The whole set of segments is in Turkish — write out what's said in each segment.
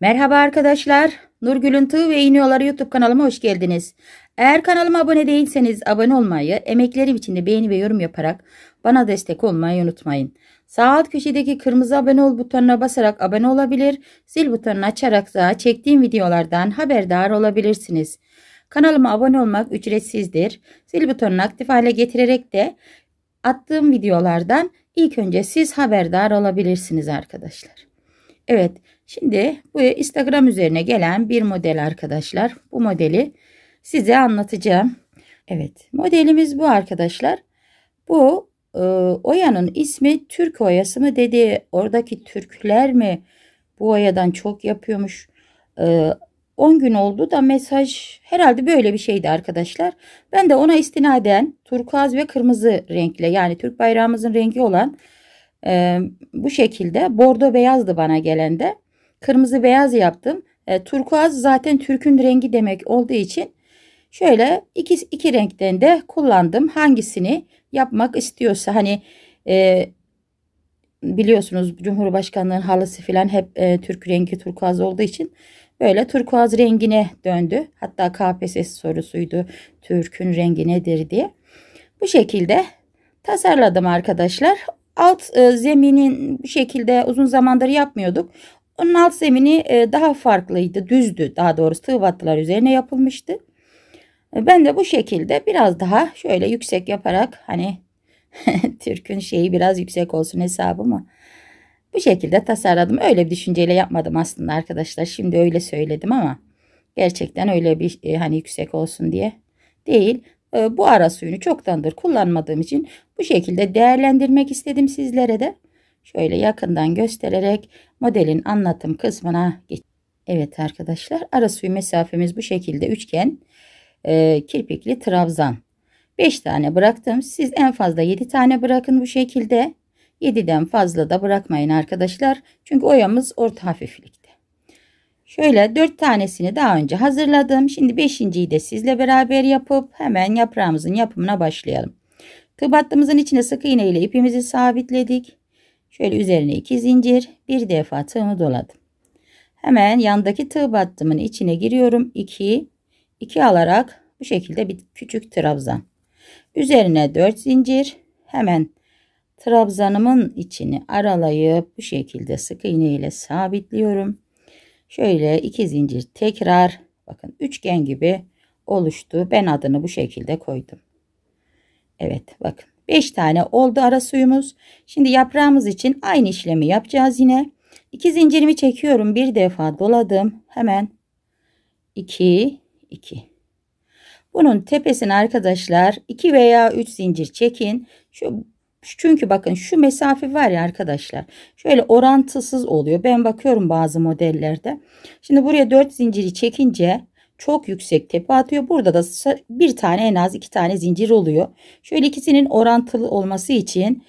Merhaba arkadaşlar. Nurgül'ün Tığ ve İğniyoları YouTube kanalıma hoş geldiniz. Eğer kanalıma abone değilseniz abone olmayı, emeklerim için de beğeni ve yorum yaparak bana destek olmayı unutmayın. Sağ alt köşedeki kırmızı abone ol butonuna basarak abone olabilir, zil butonunu açarak da çektiğim videolardan haberdar olabilirsiniz. Kanalıma abone olmak ücretsizdir. Zil butonunu aktif hale getirerek de attığım videolardan ilk önce siz haberdar olabilirsiniz arkadaşlar. Evet, Şimdi bu Instagram üzerine gelen bir model arkadaşlar. Bu modeli size anlatacağım. Evet modelimiz bu arkadaşlar. Bu e, oyanın ismi Türk oyası mı dedi. Oradaki Türkler mi bu oyadan çok yapıyormuş. E, gün oldu da mesaj herhalde böyle bir şeydi arkadaşlar. Ben de ona istinaden turkuaz ve kırmızı renkle yani Türk bayrağımızın rengi olan e, bu şekilde bordo beyazdı bana gelende kırmızı beyaz yaptım. E, turkuaz zaten Türk'ün rengi demek olduğu için şöyle iki, iki renkten de kullandım. Hangisini yapmak istiyorsa hani e, biliyorsunuz Cumhurbaşkanlığı'nın halısı filan hep e, Türk rengi turkuaz olduğu için böyle turkuaz rengine döndü. Hatta KPSS sorusuydu Türk'ün rengi nedir diye. Bu şekilde tasarladım arkadaşlar. Alt e, zeminin bu şekilde uzun zamandır yapmıyorduk. Onun alt zemini e, daha farklıydı. Düzdü daha doğrusu tığ battılar üzerine yapılmıştı. E, ben de bu şekilde biraz daha şöyle yüksek yaparak hani Türk'ün şeyi biraz yüksek olsun hesabı mı? Bu şekilde tasarladım. Öyle bir düşünceyle yapmadım aslında arkadaşlar. Şimdi öyle söyledim ama gerçekten öyle bir e, hani yüksek olsun diye değil. E, bu ara suyunu çoktandır kullanmadığım için bu şekilde değerlendirmek istedim sizlere de. Şöyle yakından göstererek modelin anlatım kısmına geç. Evet arkadaşlar arası mesafemiz bu şekilde üçgen e, kirpikli trabzan. 5 tane bıraktım. Siz en fazla 7 tane bırakın bu şekilde. 7'den fazla da bırakmayın arkadaşlar. Çünkü oyamız orta hafiflikte. Şöyle 4 tanesini daha önce hazırladım. Şimdi 5.yi de sizle beraber yapıp hemen yaprağımızın yapımına başlayalım. Tıbatlımızın içine sık iğne ile ipimizi sabitledik. Şöyle üzerine iki zincir bir defa tığımı doladım. Hemen yandaki tığ battımın içine giriyorum. 2 2 alarak bu şekilde bir küçük trabzan. Üzerine 4 zincir hemen trabzanımın içini aralayıp bu şekilde sık iğne ile sabitliyorum. Şöyle 2 zincir tekrar bakın üçgen gibi oluştu. Ben adını bu şekilde koydum. Evet bakın 5 tane oldu ara suyumuz. Şimdi yaprağımız için aynı işlemi yapacağız yine. 2 zincirimi çekiyorum. Bir defa doladım. Hemen 2 2. Bunun tepesine arkadaşlar 2 veya 3 zincir çekin. Şu çünkü bakın şu mesafe var ya arkadaşlar. Şöyle orantısız oluyor. Ben bakıyorum bazı modellerde. Şimdi buraya 4 zinciri çekince çok yüksek tepe atıyor. Burada da bir tane en az iki tane zincir oluyor. Şöyle ikisinin orantılı olması için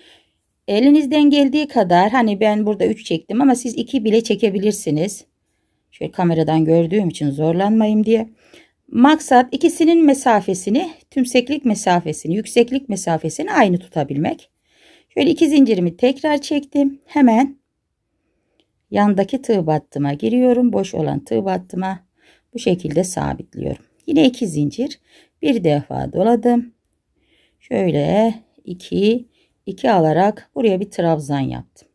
elinizden geldiği kadar hani ben burada 3 çektim ama siz 2 bile çekebilirsiniz. Şöyle kameradan gördüğüm için zorlanmayayım diye. Maksat ikisinin mesafesini, tümseklik mesafesini, yükseklik mesafesini aynı tutabilmek. Şöyle iki zincirimi tekrar çektim. Hemen yandaki tığ battıma giriyorum. Boş olan tığ battıma bu şekilde sabitliyorum. Yine iki zincir bir defa doladım. Şöyle iki iki alarak buraya bir trabzan yaptım.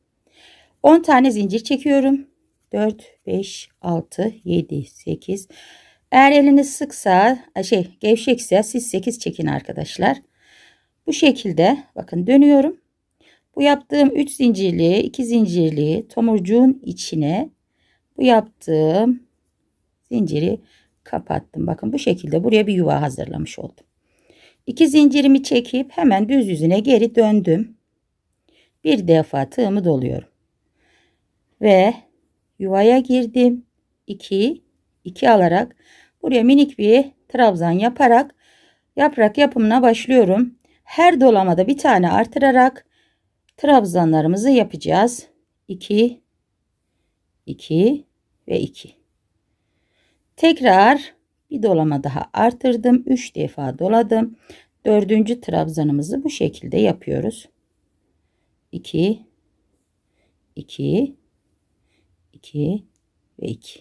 10 tane zincir çekiyorum. 4 5 6 7 8 eğer eliniz sıksa e, şey gevşekse siz 8 çekin arkadaşlar. Bu şekilde bakın dönüyorum. Bu yaptığım 3 zincirli, 2 zincirli tomurcuğun içine bu yaptığım zinciri kapattım. Bakın bu şekilde buraya bir yuva hazırlamış oldum. İki zincirimi çekip hemen düz yüzüne geri döndüm. Bir defa tığımı doluyorum. Ve yuvaya girdim. 2 2 alarak buraya minik bir trabzan yaparak yaprak yapımına başlıyorum. Her dolamada bir tane artırarak trabzanlarımızı yapacağız. 2 2 ve 2 Tekrar bir dolama daha artırdım. 3 defa doladım. Dördüncü trabzanımızı bu şekilde yapıyoruz. 2 2 2 ve 2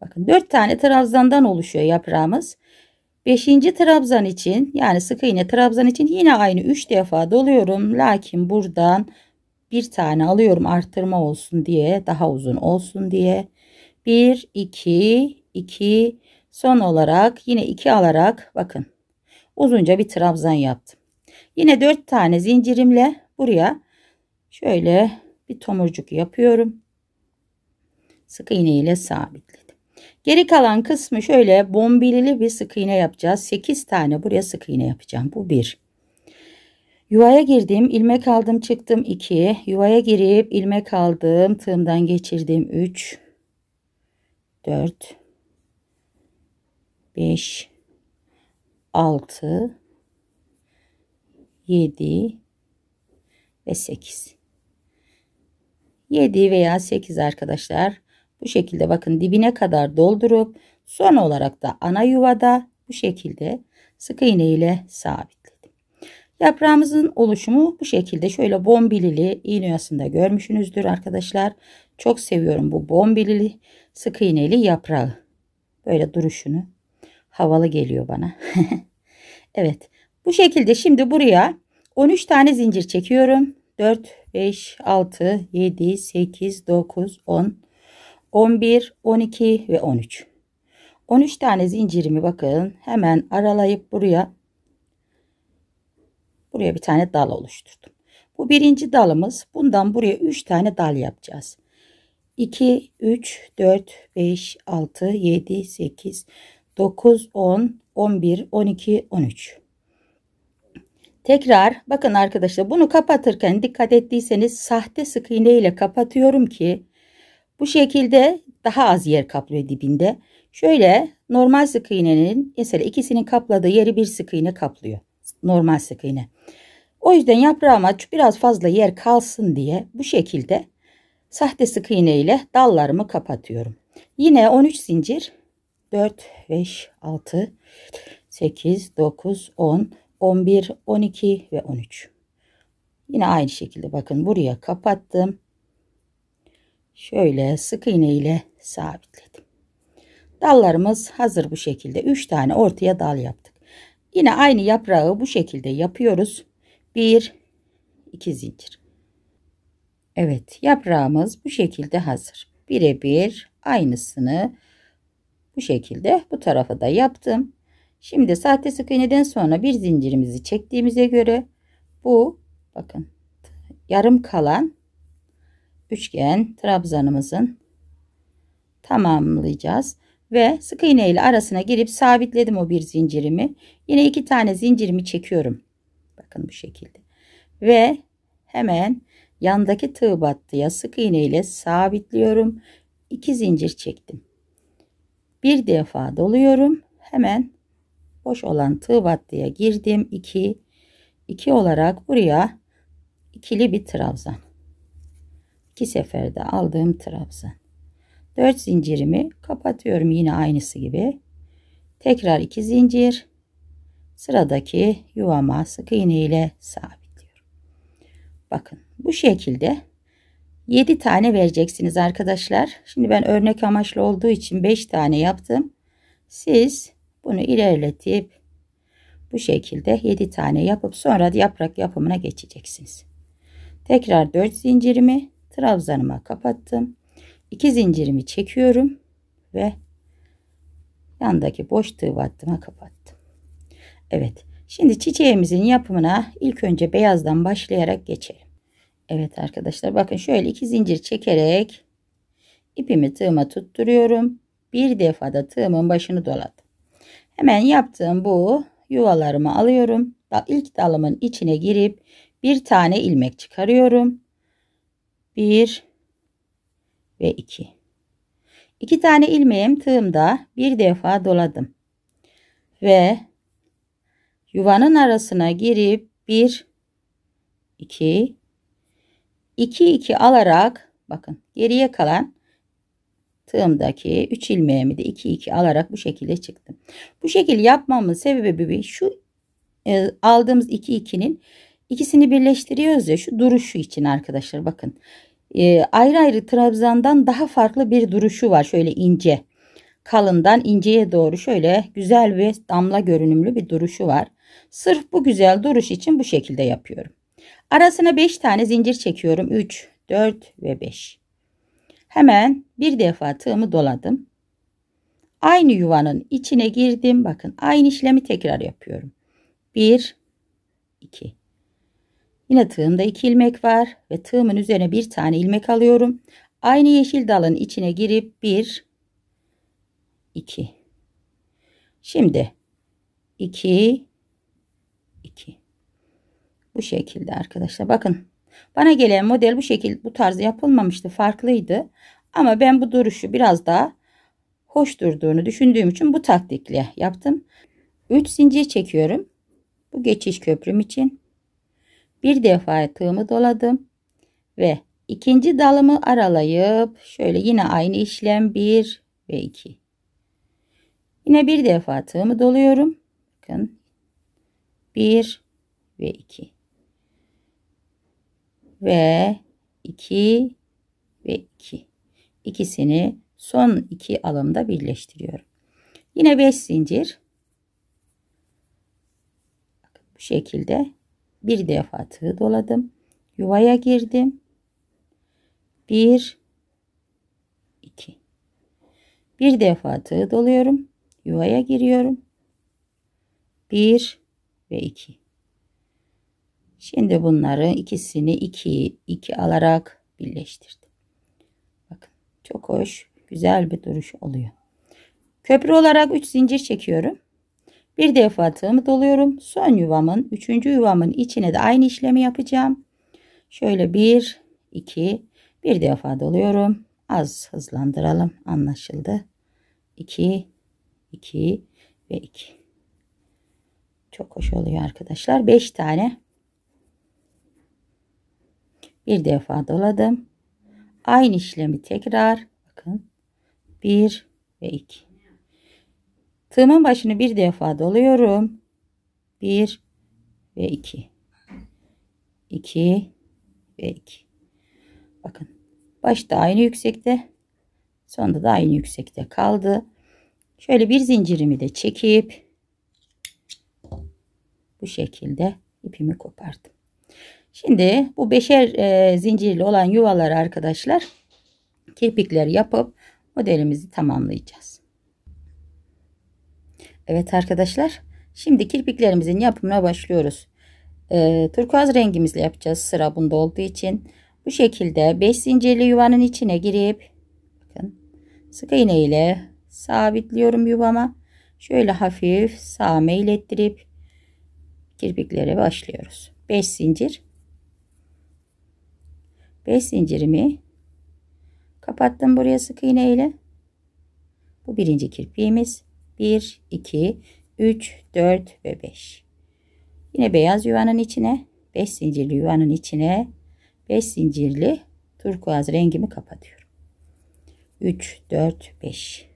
Bakın 4 tane trabzandan oluşuyor yaprağımız. 5. trabzan için yani sık iğne trabzan için yine aynı 3 defa doluyorum. Lakin buradan bir tane alıyorum arttırma olsun diye daha uzun olsun diye. 1, 2, 2. Son olarak yine 2 alarak bakın uzunca bir trabzan yaptım. Yine 4 tane zincirimle buraya şöyle bir tomurcuk yapıyorum. Sık iğne ile sabitledim. Geri kalan kısmı şöyle bombilili bir sık iğne yapacağız. 8 tane buraya sık iğne yapacağım. Bu 1. Yuvaya girdim, ilmek aldım, çıktım 2. Yuvaya girip ilmek aldım, tığımdan geçirdim 3. 4 5 6 7 ve 8. 7 veya 8 arkadaşlar. Bu şekilde bakın dibine kadar doldurup son olarak da ana yuvada bu şekilde sık iğne ile sabit. Yaprağımızın oluşumu bu şekilde. Şöyle bombilili iğne oyasında görmüşsünüzdür arkadaşlar. Çok seviyorum bu bombilili sık iğneli yaprağı. Böyle duruşunu. Havalı geliyor bana. evet. Bu şekilde şimdi buraya 13 tane zincir çekiyorum. 4, 5, 6, 7, 8, 9, 10, 11, 12 ve 13. 13 tane zincirimi bakın hemen aralayıp buraya Buraya bir tane dal oluşturdum. Bu birinci dalımız. Bundan buraya 3 tane dal yapacağız. 2, 3, 4, 5, 6, 7, 8, 9, 10, 11, 12, 13. Tekrar bakın arkadaşlar bunu kapatırken dikkat ettiyseniz sahte sık iğne ile kapatıyorum ki bu şekilde daha az yer kaplıyor dibinde. Şöyle normal sık iğnenin mesela ikisinin kapladığı yeri bir sık iğne kaplıyor normal sık iğne. O yüzden yaprağıma biraz fazla yer kalsın diye bu şekilde sahte sık iğne ile dallarımı kapatıyorum. Yine 13 zincir 4, 5, 6, 8, 9, 10, 11, 12 ve 13. Yine aynı şekilde bakın buraya kapattım. Şöyle sık iğne ile sabitledim. Dallarımız hazır bu şekilde. 3 tane ortaya dal yaptım. Yine aynı yaprağı bu şekilde yapıyoruz. 1 2 zincir. Evet, yaprağımız bu şekilde hazır. Birebir aynısını bu şekilde bu tarafa da yaptım. Şimdi sahte sık iğneden sonra bir zincirimizi çektiğimize göre bu bakın yarım kalan üçgen trabzanımızın tamamlayacağız ve sık iğne ile arasına girip sabitledim o bir zincirimi. Yine iki tane zincirimi çekiyorum. Bakın bu şekilde. Ve hemen yandaki tığ battıya sık iğne ile sabitliyorum. İki zincir çektim. Bir defa doluyorum. Hemen boş olan tığ battıya girdim. 2 2 olarak buraya ikili bir trabzan. İki seferde aldığım trabzan. 4 zincirimi kapatıyorum yine aynısı gibi. Tekrar 2 zincir sıradaki yuvama sık iğne ile sabitliyorum. Bakın bu şekilde 7 tane vereceksiniz arkadaşlar. Şimdi ben örnek amaçlı olduğu için 5 tane yaptım. Siz bunu ilerletip bu şekilde 7 tane yapıp sonra yaprak yapımına geçeceksiniz. Tekrar 4 zincirimi trabzanıma kapattım. 2 zincirimi çekiyorum ve yandaki boş tığ battıma kapattım. Evet. Şimdi çiçeğimizin yapımına ilk önce beyazdan başlayarak geçelim. Evet arkadaşlar bakın şöyle iki zincir çekerek ipimi tığıma tutturuyorum. Bir defada tığımın başını doladım. Hemen yaptığım bu yuvalarımı alıyorum. İlk dalımın içine girip bir tane ilmek çıkarıyorum. Bir ve 2. 2 tane ilmeğim tığımda bir defa doladım. Ve yuvanın arasına girip 1 2 2 2 alarak bakın geriye kalan tığımdaki 3 ilmeğimi de 2 2 alarak bu şekilde çıktım. Bu şekil yapmamın sebebi şu e, aldığımız 2 2'nin ikisini birleştiriyoruz ya şu duruşu için arkadaşlar bakın e, ayrı ayrı trabzandan daha farklı bir duruşu var. Şöyle ince kalından inceye doğru şöyle güzel ve damla görünümlü bir duruşu var. Sırf bu güzel duruş için bu şekilde yapıyorum. Arasına 5 tane zincir çekiyorum. 3, 4 ve 5. Hemen bir defa tığımı doladım. Aynı yuvanın içine girdim. Bakın aynı işlemi tekrar yapıyorum. 1, 2, Yine tığımda 2 ilmek var ve tığımın üzerine bir tane ilmek alıyorum. Aynı yeşil dalın içine girip 1 2 Şimdi 2 2 Bu şekilde arkadaşlar bakın. Bana gelen model bu şekilde bu tarzı yapılmamıştı. Farklıydı. Ama ben bu duruşu biraz daha hoş durduğunu düşündüğüm için bu taktikle yaptım. 3 zincir çekiyorum. Bu geçiş köprüm için bir defa tığımı doladım ve ikinci dalımı aralayıp şöyle yine aynı işlem 1 ve 2 yine bir defa tığımı doluyorum bakın 1 ve 2 ve 2 ve 2 ikisini son iki alımda birleştiriyorum yine 5 zincir bu şekilde bir defa tığ doladım. Yuvaya girdim. 1 2 Bir defa tığ doluyorum. Yuvaya giriyorum. 1 ve 2 Şimdi bunları ikisini 2 2 alarak birleştirdim. Bakın çok hoş, güzel bir duruş oluyor. Köprü olarak 3 zincir çekiyorum. Bir defa tığımı doluyorum. Son yuvamın, üçüncü yuvamın içine de aynı işlemi yapacağım. Şöyle bir, iki, bir defa doluyorum. Az hızlandıralım. Anlaşıldı. İki, iki ve iki. Çok hoş oluyor arkadaşlar. Beş tane. Bir defa doladım. Aynı işlemi tekrar. Bakın. Bir ve iki. Tığımın başını bir defa doluyorum. 1 ve 2. 2 ve 2. Bakın başta aynı yüksekte sonda da aynı yüksekte kaldı. Şöyle bir zincirimi de çekip bu şekilde ipimi kopardım. Şimdi bu beşer e, zincirli olan yuvaları arkadaşlar kirpikler yapıp modelimizi tamamlayacağız. Evet arkadaşlar şimdi kirpiklerimizin yapımına başlıyoruz. Ee, turkuaz rengimizle yapacağız sıra bunda olduğu için. Bu şekilde 5 zincirli yuvanın içine girip bakın sık iğne ile sabitliyorum yuvama. Şöyle hafif sağa meylettirip kirpiklere başlıyoruz. 5 zincir. 5 zincirimi kapattım buraya sık iğne ile. Bu birinci kirpiğimiz. 1, 2, 3, 4 ve 5. Yine beyaz yuvanın içine 5 zincirli yuvanın içine 5 zincirli turkuaz rengimi kapatıyorum. 3, 4, 5.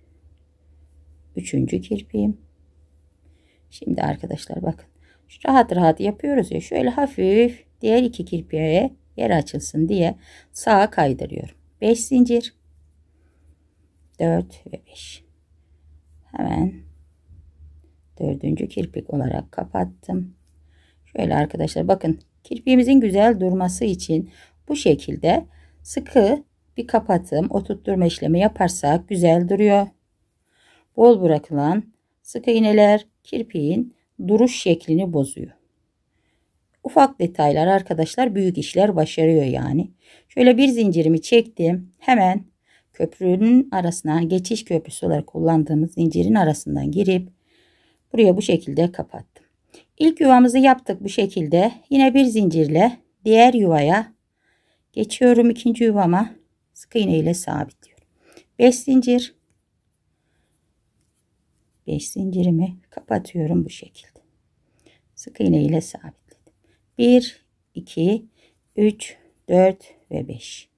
Üçüncü kirpiğim. Şimdi arkadaşlar bakın. Rahat rahat yapıyoruz ya. Şöyle hafif diğer iki kirpiğe yer açılsın diye sağa kaydırıyorum. 5 zincir. 4 ve 5 hemen dördüncü kirpik olarak kapattım. Şöyle arkadaşlar bakın kirpiğimizin güzel durması için bu şekilde sıkı bir kapatım oturtturma işlemi yaparsak güzel duruyor. Bol bırakılan sık iğneler kirpiğin duruş şeklini bozuyor. Ufak detaylar arkadaşlar büyük işler başarıyor yani. Şöyle bir zincirimi çektim. Hemen köprünün arasına geçiş köprüsü olarak kullandığımız zincirin arasından girip buraya bu şekilde kapattım. İlk yuvamızı yaptık bu şekilde. Yine bir zincirle diğer yuvaya geçiyorum. ikinci yuvama sık iğne ile sabitliyorum. 5 zincir 5 zincirimi kapatıyorum bu şekilde. Sık iğne ile sabitledim. 1 2 3 4 ve 5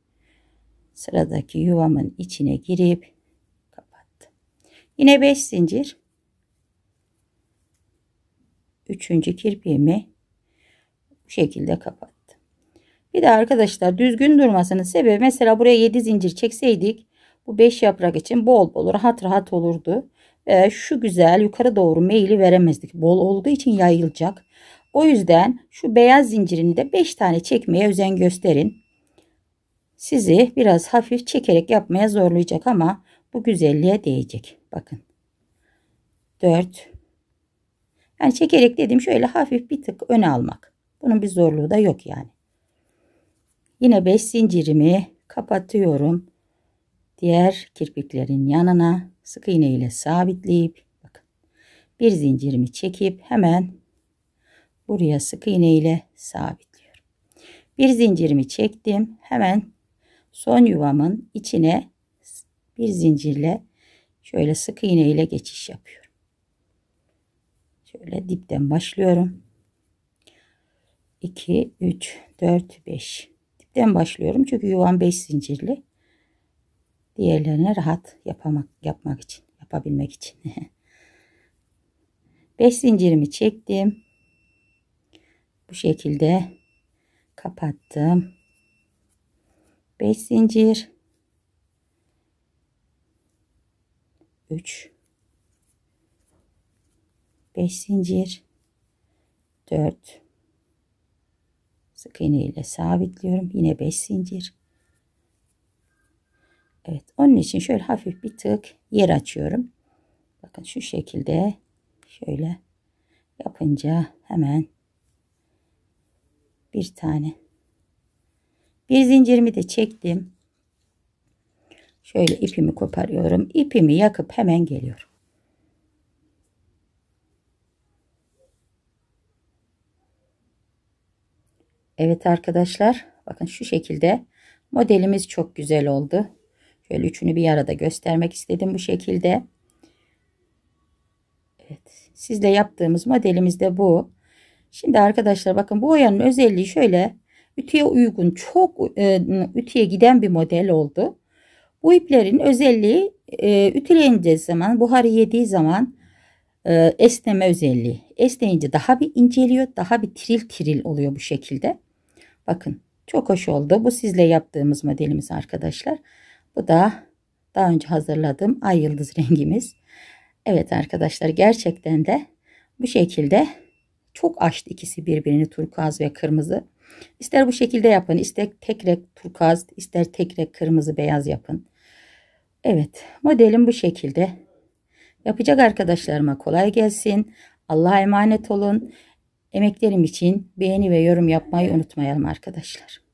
sıradaki yuvamın içine girip kapattım. Yine 5 zincir. Üçüncü kirpiğimi bu şekilde kapattım. Bir de arkadaşlar düzgün durmasının sebebi mesela buraya 7 zincir çekseydik bu 5 yaprak için bol bol rahat rahat olurdu. Ve şu güzel yukarı doğru meyili veremezdik. Bol olduğu için yayılacak. O yüzden şu beyaz zincirini de 5 tane çekmeye özen gösterin sizi biraz hafif çekerek yapmaya zorlayacak ama bu güzelliğe değecek. Bakın. 4 yani çekerek dedim şöyle hafif bir tık öne almak. Bunun bir zorluğu da yok yani. Yine 5 zincirimi kapatıyorum. Diğer kirpiklerin yanına sık iğne ile sabitleyip bakın. Bir zincirimi çekip hemen buraya sık iğne ile sabitliyorum. Bir zincirimi çektim. Hemen son yuvamın içine bir zincirle şöyle sık iğne ile geçiş yapıyorum. Şöyle dipten başlıyorum. 2 3 4 5 dipten başlıyorum çünkü yuvam 5 zincirli. Diğerlerine rahat yapamak yapmak için, yapabilmek için. 5 zincirimi çektim. Bu şekilde kapattım. 5 zincir 3 5 zincir 4 sık iğne ile sabitliyorum yine 5 zincir Evet onun için şöyle hafif bir tık yer açıyorum bakın şu şekilde şöyle yapınca hemen bir tane bir zincirimi de çektim. Şöyle ipimi koparıyorum. İpimi yakıp hemen geliyorum. Evet arkadaşlar bakın şu şekilde modelimiz çok güzel oldu. Şöyle üçünü bir arada göstermek istedim bu şekilde. Evet sizle yaptığımız modelimiz de bu. Şimdi arkadaşlar bakın bu oyanın özelliği şöyle ütüye uygun çok e, ütüye giden bir model oldu. Bu iplerin özelliği e, zaman buharı yediği zaman e, esneme özelliği. Esneyince daha bir inceliyor daha bir tiril tiril oluyor bu şekilde. Bakın çok hoş oldu. Bu sizle yaptığımız modelimiz arkadaşlar. Bu da daha önce hazırladığım ay yıldız rengimiz. Evet arkadaşlar gerçekten de bu şekilde çok açtı ikisi birbirini turkuaz ve kırmızı. İster bu şekilde yapın. ister tek renk turkaz, ister tek renk kırmızı beyaz yapın. Evet, modelim bu şekilde. Yapacak arkadaşlarıma kolay gelsin. Allah'a emanet olun. Emeklerim için beğeni ve yorum yapmayı unutmayalım arkadaşlar.